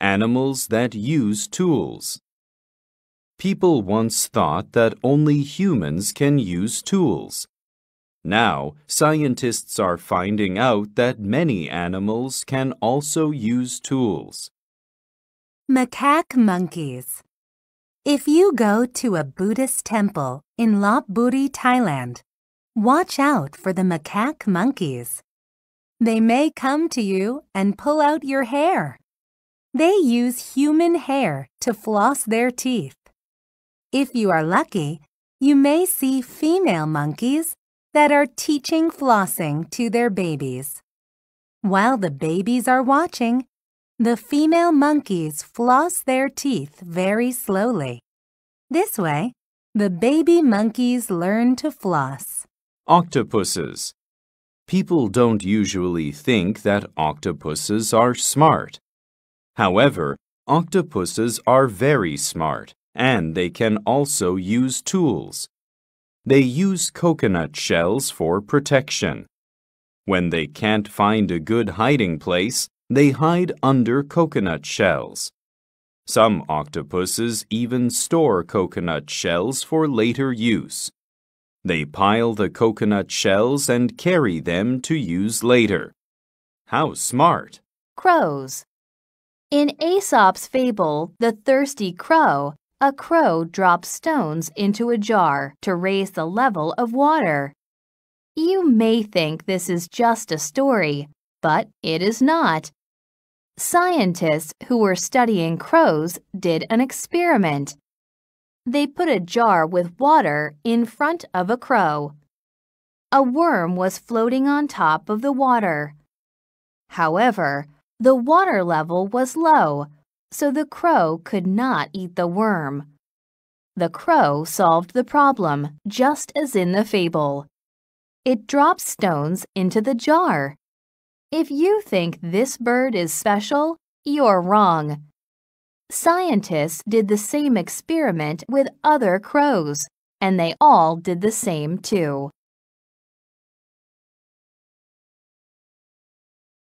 Animals that use tools. People once thought that only humans can use tools. Now, scientists are finding out that many animals can also use tools. Macaque monkeys. If you go to a Buddhist temple in Lopburi, Thailand, watch out for the macaque monkeys. They may come to you and pull out your hair. They use human hair to floss their teeth. If you are lucky, you may see female monkeys that are teaching flossing to their babies. While the babies are watching, the female monkeys floss their teeth very slowly. This way, the baby monkeys learn to floss. Octopuses. People don't usually think that octopuses are smart. However, octopuses are very smart and they can also use tools. They use coconut shells for protection. When they can't find a good hiding place, they hide under coconut shells. Some octopuses even store coconut shells for later use. They pile the coconut shells and carry them to use later. How smart! Crows in Aesop's fable, The Thirsty Crow, a crow drops stones into a jar to raise the level of water. You may think this is just a story, but it is not. Scientists who were studying crows did an experiment. They put a jar with water in front of a crow. A worm was floating on top of the water. However, the water level was low, so the crow could not eat the worm. The crow solved the problem, just as in the fable. It drops stones into the jar. If you think this bird is special, you're wrong. Scientists did the same experiment with other crows, and they all did the same too.